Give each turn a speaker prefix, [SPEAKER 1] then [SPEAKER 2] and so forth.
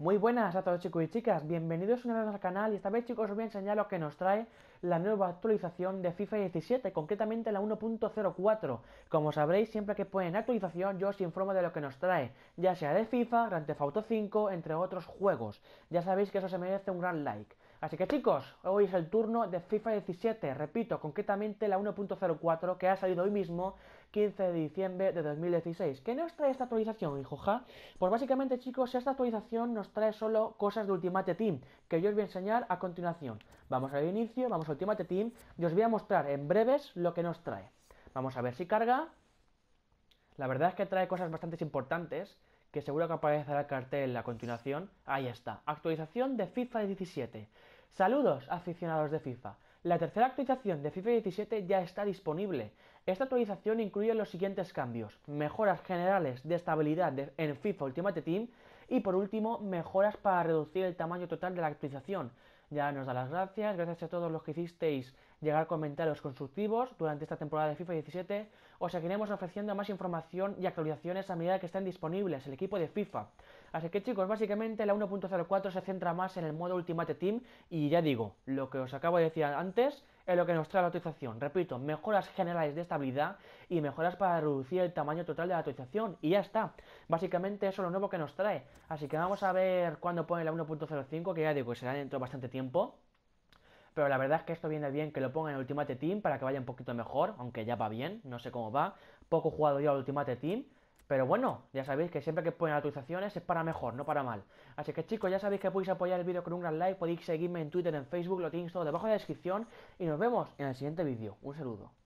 [SPEAKER 1] Muy buenas a todos chicos y chicas, bienvenidos una vez más al canal y esta vez chicos os voy a enseñar lo que nos trae la nueva actualización de FIFA 17, concretamente la 1.04. Como sabréis, siempre que ponen actualización yo os informo de lo que nos trae, ya sea de FIFA, Grand Theft Auto 5, entre otros juegos. Ya sabéis que eso se merece un gran like. Así que chicos, hoy es el turno de FIFA 17, repito, concretamente la 1.04 que ha salido hoy mismo, 15 de diciembre de 2016. ¿Qué nos trae esta actualización, hijoja? Pues básicamente chicos, esta actualización nos trae solo cosas de Ultimate Team, que yo os voy a enseñar a continuación. Vamos al inicio, vamos a Ultimate Team y os voy a mostrar en breves lo que nos trae. Vamos a ver si carga. La verdad es que trae cosas bastante importantes que seguro que aparecerá el cartel a continuación. Ahí está, actualización de FIFA 17. Saludos aficionados de FIFA. La tercera actualización de FIFA 17 ya está disponible. Esta actualización incluye los siguientes cambios, mejoras generales de estabilidad en FIFA Ultimate Team y por último mejoras para reducir el tamaño total de la actualización ya nos da las gracias. Gracias a todos los que hicisteis llegar comentarios constructivos durante esta temporada de FIFA 17. Os seguiremos ofreciendo más información y actualizaciones a medida que estén disponibles el equipo de FIFA. Así que chicos, básicamente la 1.04 se centra más en el modo Ultimate Team y ya digo, lo que os acabo de decir antes, es lo que nos trae la actualización. Repito, mejoras generales de estabilidad y mejoras para reducir el tamaño total de la actualización. Y ya está. Básicamente eso es lo nuevo que nos trae. Así que vamos a ver cuándo pone la 1.05, que ya digo, será dentro de bastante tiempo. Pero la verdad es que esto viene bien que lo ponga en Ultimate Team para que vaya un poquito mejor, aunque ya va bien, no sé cómo va. Poco jugado yo al Ultimate Team pero bueno, ya sabéis que siempre que ponen actualizaciones es para mejor, no para mal. Así que chicos, ya sabéis que podéis apoyar el vídeo con un gran like, podéis seguirme en Twitter, en Facebook, lo tenéis todo debajo de la descripción y nos vemos en el siguiente vídeo. Un saludo.